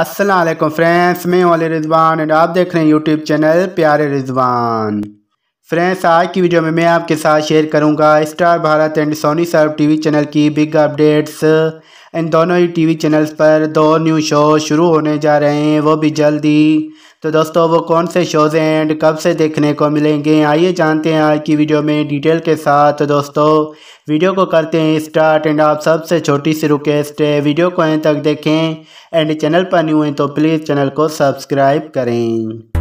Aslam friends मैं वाले Rizwan and आप देख रहे हैं यूट्यूब चैनल प्यारे रिजवान फ्रेंड्स आज की वीडियो में मैं आपके साथ शेयर करूंगा Star Bharat and Sony SAB TV channel की बिग अपडेट्स इन दोनों ही टीवी चैनल्स पर दो न्यू शो शुरू होने जा रहे हैं वो भी जल्दी तो दोस्तों वो कौन से शोज़ हैं एंड कब से देखने को मिलेंगे आइए जानते हैं आज की वीडियो में डिटेल के साथ तो दोस्तों वीडियो को करते हैं स्टार्ट एंड आप सबसे छोटी सी रिक्वेस्ट है वीडियो को अंत तक देखें एंड चैनल पर न्यू हैं तो प्लीज़ चैनल को सब्सक्राइब करें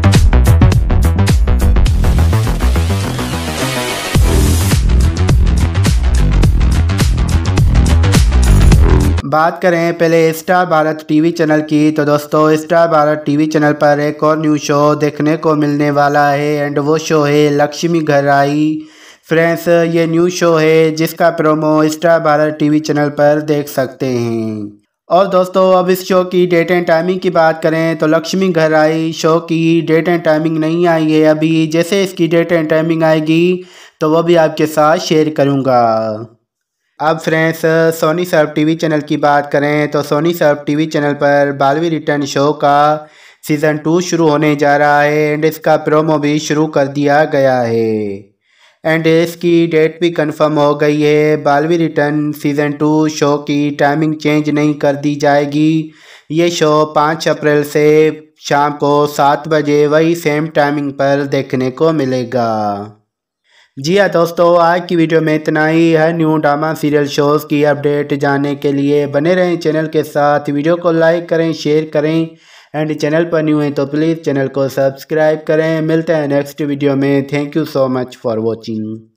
बात करें पहले स्टार भारत टीवी चैनल की तो दोस्तों स्टार भारत टीवी चैनल पर एक और न्यू शो देखने को मिलने वाला है एंड वो शो है लक्ष्मी घर आई फ्रेंड्स ये न्यू शो है जिसका promo Star Bharat TV channel पर देख सकते हैं और दोस्तों अब इस शो की डेट एंड टाइमिंग की बात करें तो लक्ष्मी घर आई शो की डेट एंड टाइमिंग नहीं आई है अभी जैसे इसकी डेट एंड टाइमिंग आएगी तो वह भी आपके साथ शेयर करूँगा अब friends Sony SAB TV channel की बात करें तो सोनी सर्व टीवी चैनल पर बारहवीं रिटर्न शो का सीज़न टू शुरू होने जा रहा है एंड इसका प्रोमो भी शुरू कर दिया गया है एंड इसकी डेट भी कंफर्म हो गई है Baalveer return season two show की टाइमिंग चेंज नहीं कर दी जाएगी ये शो पाँच अप्रैल से शाम को सात बजे वही सेम टाइमिंग पर देखने को मिलेगा जी हाँ दोस्तों आज की वीडियो में इतना ही है न्यू ड्रामा सीरियल शोज़ की अपडेट जानने के लिए बने रहें चैनल के साथ वीडियो को लाइक करें शेयर करें एंड चैनल पर न्यू हैं तो प्लीज़ चैनल को सब्सक्राइब करें मिलते हैं नेक्स्ट वीडियो में thank you so much for watching